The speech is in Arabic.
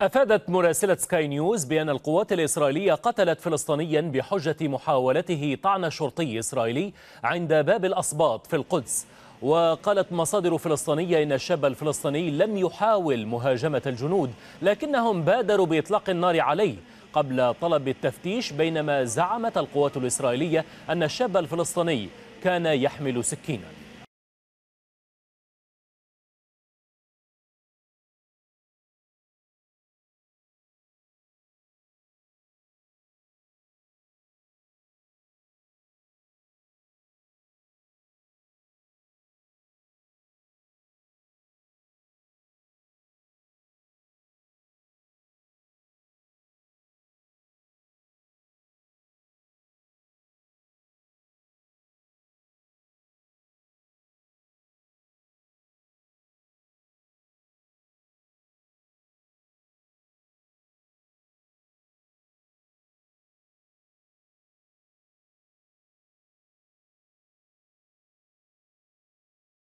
أفادت مراسلة سكاي نيوز بأن القوات الإسرائيلية قتلت فلسطينيا بحجة محاولته طعن شرطي إسرائيلي عند باب الأصباط في القدس وقالت مصادر فلسطينية إن الشاب الفلسطيني لم يحاول مهاجمة الجنود لكنهم بادروا بإطلاق النار عليه قبل طلب التفتيش بينما زعمت القوات الإسرائيلية أن الشاب الفلسطيني كان يحمل سكيناً